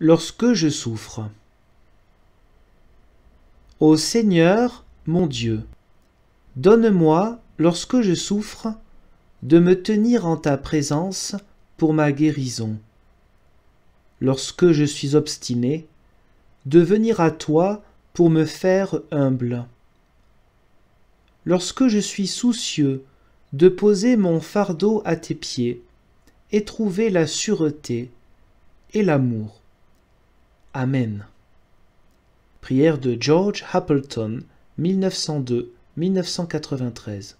lorsque je souffre. Ô Seigneur, mon Dieu, donne-moi, lorsque je souffre, de me tenir en ta présence pour ma guérison. Lorsque je suis obstiné, de venir à toi pour me faire humble. Lorsque je suis soucieux de poser mon fardeau à tes pieds et trouver la sûreté et l'amour. Amen. Prière de George Appleton, 1902-1993.